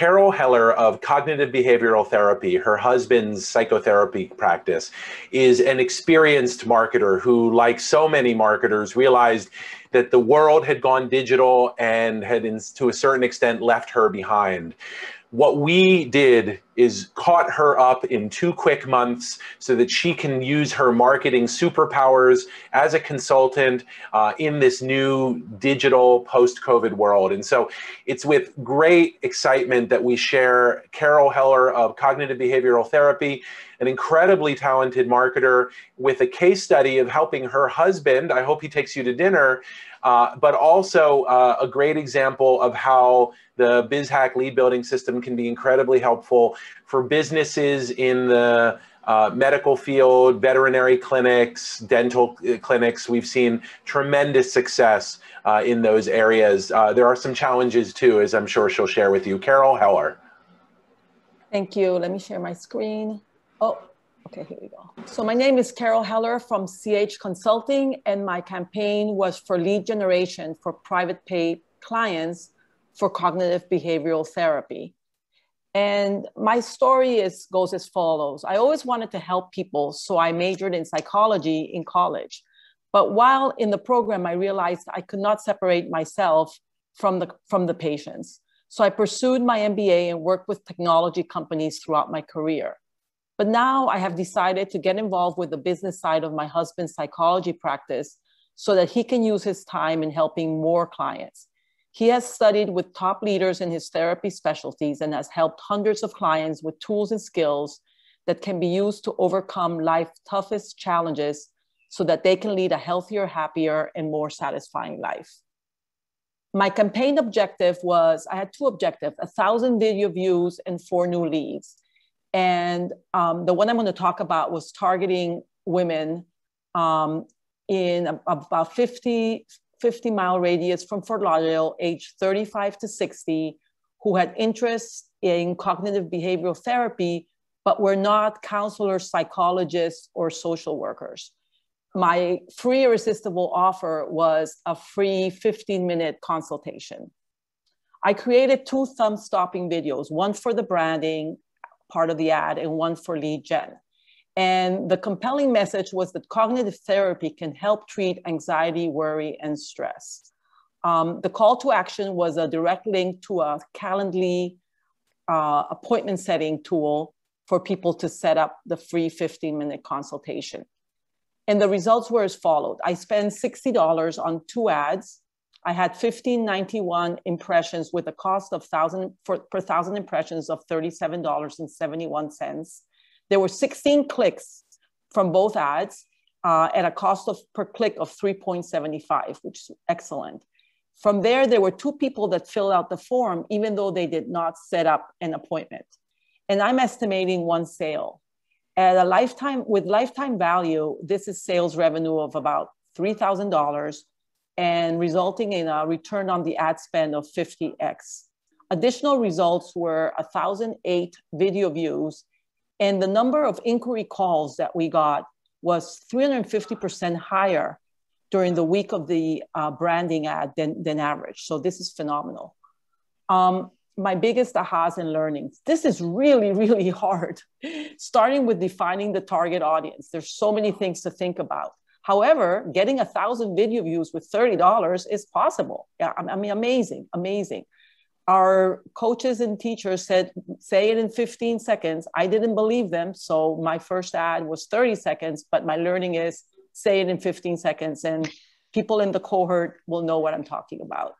Carol Heller of Cognitive Behavioral Therapy, her husband's psychotherapy practice, is an experienced marketer who, like so many marketers, realized that the world had gone digital and had, in, to a certain extent, left her behind. What we did is caught her up in two quick months so that she can use her marketing superpowers as a consultant uh, in this new digital post COVID world. And so it's with great excitement that we share Carol Heller of Cognitive Behavioral Therapy an incredibly talented marketer with a case study of helping her husband. I hope he takes you to dinner, uh, but also uh, a great example of how the BizHack lead building system can be incredibly helpful for businesses in the uh, medical field, veterinary clinics, dental uh, clinics. We've seen tremendous success uh, in those areas. Uh, there are some challenges too, as I'm sure she'll share with you. Carol Heller. Thank you. Let me share my screen. Oh, okay, here we go. So my name is Carol Heller from CH Consulting, and my campaign was for lead generation for private pay clients for cognitive behavioral therapy. And my story is, goes as follows. I always wanted to help people, so I majored in psychology in college. But while in the program, I realized I could not separate myself from the, from the patients. So I pursued my MBA and worked with technology companies throughout my career. But now I have decided to get involved with the business side of my husband's psychology practice so that he can use his time in helping more clients. He has studied with top leaders in his therapy specialties and has helped hundreds of clients with tools and skills that can be used to overcome life's toughest challenges so that they can lead a healthier, happier, and more satisfying life. My campaign objective was I had two objectives a thousand video views and four new leads. And um, the one I'm going to talk about was targeting women um, in about 50 50 mile radius from Fort Lauderdale, age 35 to 60, who had interests in cognitive behavioral therapy, but were not counselors, psychologists, or social workers. My free irresistible offer was a free 15 minute consultation. I created two thumb stopping videos, one for the branding part of the ad and one for lead gen. And the compelling message was that cognitive therapy can help treat anxiety, worry, and stress. Um, the call to action was a direct link to a Calendly uh, appointment setting tool for people to set up the free 15 minute consultation. And the results were as followed. I spent $60 on two ads. I had 1591 impressions with a cost of thousand for, per thousand impressions of $37.71. There were 16 clicks from both ads uh, at a cost of per click of 3.75, which is excellent. From there, there were two people that filled out the form, even though they did not set up an appointment. And I'm estimating one sale. At a lifetime, with lifetime value, this is sales revenue of about $3,000 and resulting in a return on the ad spend of 50x. Additional results were 1,008 video views and the number of inquiry calls that we got was 350% higher during the week of the uh, branding ad than, than average. So this is phenomenal. Um, my biggest ahas and learnings. This is really, really hard, starting with defining the target audience. There's so many things to think about. However, getting a thousand video views with $30 is possible. Yeah, I mean, amazing, amazing our coaches and teachers said, say it in 15 seconds. I didn't believe them. So my first ad was 30 seconds, but my learning is say it in 15 seconds. And people in the cohort will know what I'm talking about.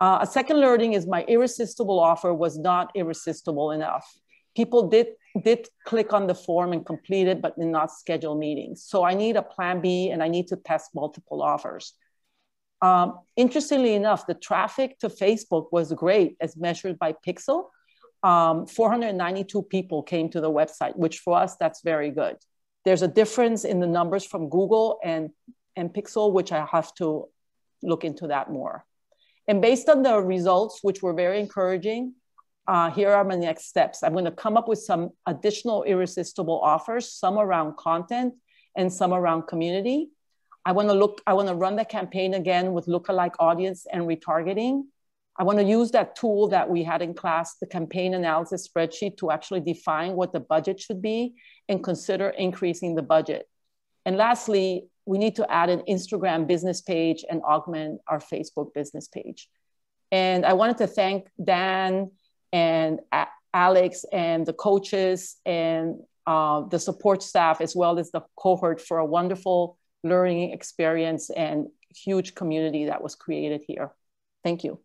Uh, a second learning is my irresistible offer was not irresistible enough. People did, did click on the form and complete it, but did not schedule meetings. So I need a plan B and I need to test multiple offers. Um, interestingly enough, the traffic to Facebook was great as measured by Pixel. Um, 492 people came to the website, which for us, that's very good. There's a difference in the numbers from Google and, and Pixel, which I have to look into that more. And based on the results, which were very encouraging, uh, here are my next steps. I'm going to come up with some additional irresistible offers, some around content and some around community. I want to look, I want to run the campaign again with lookalike audience and retargeting. I want to use that tool that we had in class, the campaign analysis spreadsheet to actually define what the budget should be and consider increasing the budget. And lastly, we need to add an Instagram business page and augment our Facebook business page. And I wanted to thank Dan and Alex and the coaches and uh, the support staff, as well as the cohort for a wonderful learning experience and huge community that was created here. Thank you.